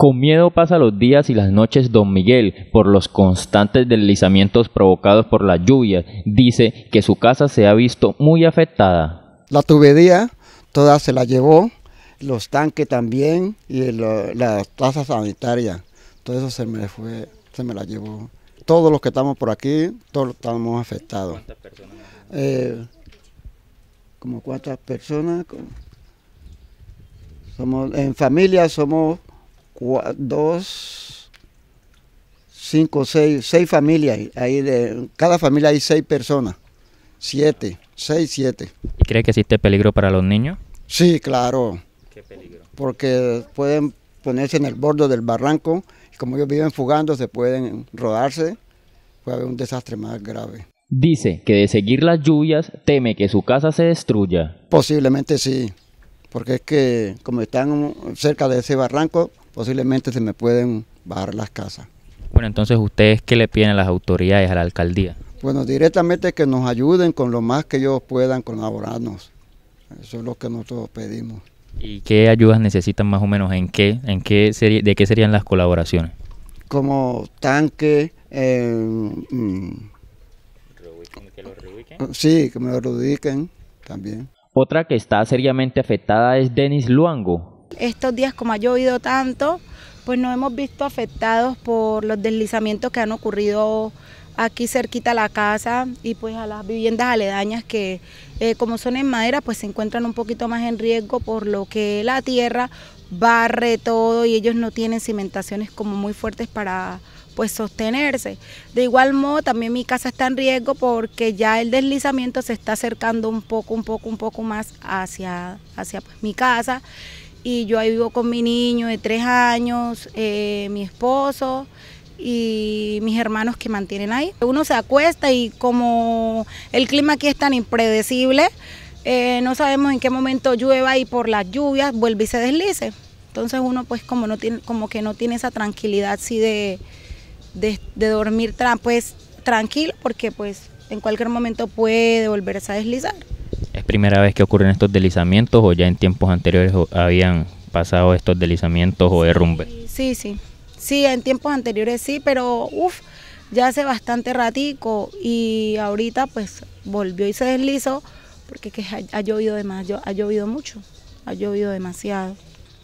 Con miedo pasa los días y las noches don Miguel por los constantes deslizamientos provocados por la lluvia. Dice que su casa se ha visto muy afectada. La tubería toda se la llevó, los tanques también y la las sanitaria Todo eso se me fue, se me la llevó. Todos los que estamos por aquí, todos estamos afectados. Eh, como cuántas personas. Somos, en familia somos dos, cinco, seis, seis familias. Ahí de, cada familia hay seis personas. Siete, seis, siete. ¿Y cree que existe peligro para los niños? Sí, claro. ¿Qué peligro? Porque pueden ponerse en el borde del barranco. Y como ellos viven fugando, se pueden rodarse. Puede haber un desastre más grave. Dice que de seguir las lluvias teme que su casa se destruya. Posiblemente sí, porque es que como están cerca de ese barranco, posiblemente se me pueden bajar las casas. Bueno, entonces ustedes qué le piden a las autoridades, a la alcaldía? Bueno, directamente que nos ayuden con lo más que ellos puedan colaborarnos. Eso es lo que nosotros pedimos. ¿Y qué ayudas necesitan más o menos? ¿En qué? ¿En qué serie, de qué serían las colaboraciones? Como tanque, eh, mm, que Sí, que me lo reubiquen también. Otra que está seriamente afectada es Denis Luango, estos días, como ha llovido tanto, pues nos hemos visto afectados por los deslizamientos que han ocurrido aquí cerquita a la casa y pues a las viviendas aledañas que eh, como son en madera pues se encuentran un poquito más en riesgo por lo que la tierra barre todo y ellos no tienen cimentaciones como muy fuertes para pues sostenerse. De igual modo también mi casa está en riesgo porque ya el deslizamiento se está acercando un poco, un poco, un poco más hacia, hacia pues, mi casa y yo ahí vivo con mi niño de tres años, eh, mi esposo y mis hermanos que mantienen ahí. Uno se acuesta y como el clima aquí es tan impredecible, eh, no sabemos en qué momento llueva y por las lluvias vuelve y se deslice. Entonces uno pues como no tiene, como que no tiene esa tranquilidad sí de, de, dormir pues tranquilo porque pues en cualquier momento puede volverse a deslizar primera vez que ocurren estos deslizamientos o ya en tiempos anteriores habían pasado estos deslizamientos o derrumbes? Sí, sí. Sí, en tiempos anteriores sí, pero uff, ya hace bastante ratico y ahorita pues volvió y se deslizó porque que ha, llovido demasiado, ha llovido mucho, ha llovido demasiado.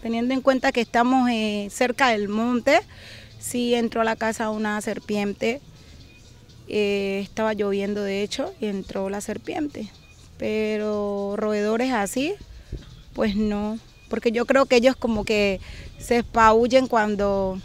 Teniendo en cuenta que estamos eh, cerca del monte, sí entró a la casa una serpiente, eh, estaba lloviendo de hecho y entró la serpiente pero roedores así, pues no, porque yo creo que ellos como que se espabullen cuando,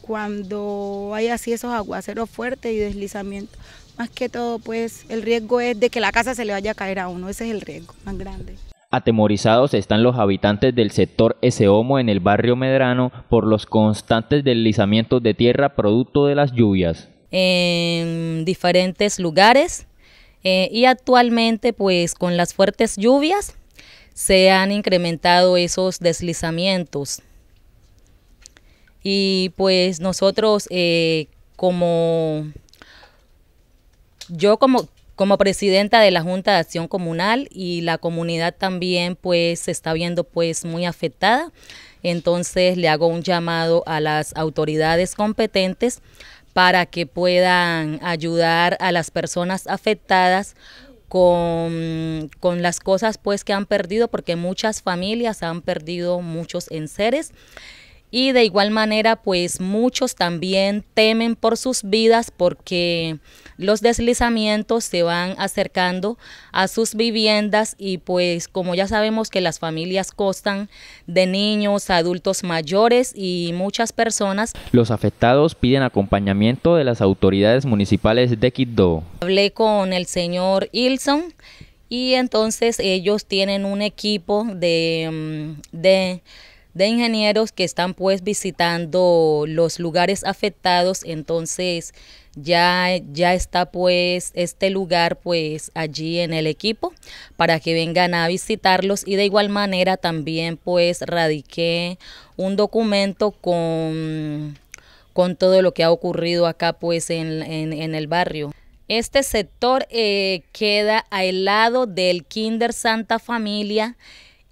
cuando hay así esos aguaceros fuertes y deslizamientos. Más que todo, pues el riesgo es de que la casa se le vaya a caer a uno, ese es el riesgo más grande. Atemorizados están los habitantes del sector Eseomo en el barrio Medrano por los constantes deslizamientos de tierra producto de las lluvias. En diferentes lugares eh, y actualmente, pues con las fuertes lluvias, se han incrementado esos deslizamientos. Y pues nosotros eh, como yo como como presidenta de la Junta de Acción Comunal y la comunidad también pues se está viendo pues muy afectada, entonces le hago un llamado a las autoridades competentes para que puedan ayudar a las personas afectadas con, las cosas pues que han perdido, porque muchas familias han perdido muchos enseres y de igual manera, pues muchos también temen por sus vidas porque los deslizamientos se van acercando a sus viviendas y pues como ya sabemos que las familias constan de niños, adultos mayores y muchas personas. Los afectados piden acompañamiento de las autoridades municipales de Quito. Hablé con el señor Ilson y entonces ellos tienen un equipo de mm, de ingenieros que están pues visitando los lugares afectados, entonces ya, ya está pues este lugar pues allí en el equipo para que vengan a visitarlos y de igual manera también pues radiqué un documento con, con todo lo que ha ocurrido acá pues en, en, el barrio. Este sector eh, queda al lado del Kinder Santa Familia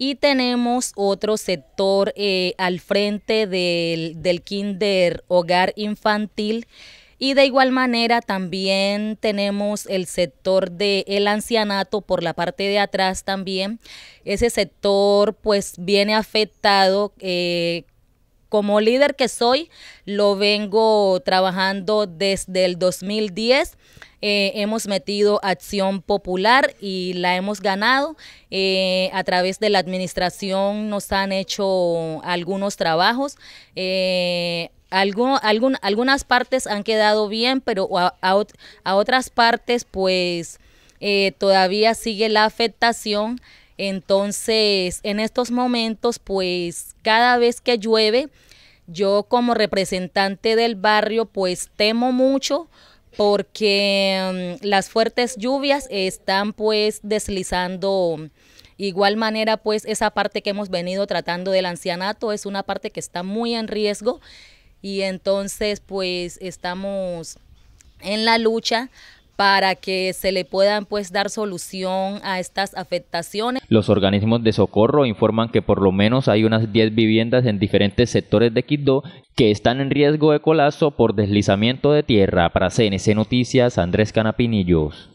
y tenemos otro sector eh, al frente del, kinder hogar infantil. Y de igual manera también tenemos el sector del ancianato por la parte de atrás también. Ese sector pues viene afectado eh, como líder que soy, lo vengo trabajando desde el 2010. Eh, hemos metido acción popular y la hemos ganado. Eh, a través de la administración nos han hecho algunos trabajos. Eh, algunas partes han quedado bien, pero a, a otras partes pues eh, todavía sigue la afectación. Entonces, en estos momentos, pues cada vez que llueve, yo como representante del barrio, pues temo mucho porque mm, las fuertes lluvias están pues deslizando Igual manera, pues esa parte que hemos venido tratando del ancianato es una parte que está muy en riesgo y entonces pues estamos en la lucha para que se le puedan pues dar solución a estas afectaciones. Los organismos de socorro informan que por lo menos hay unas 10 viviendas en diferentes sectores de Quito que están en riesgo de colapso por deslizamiento de tierra. Para CNC Noticias, Andrés Canapinillos.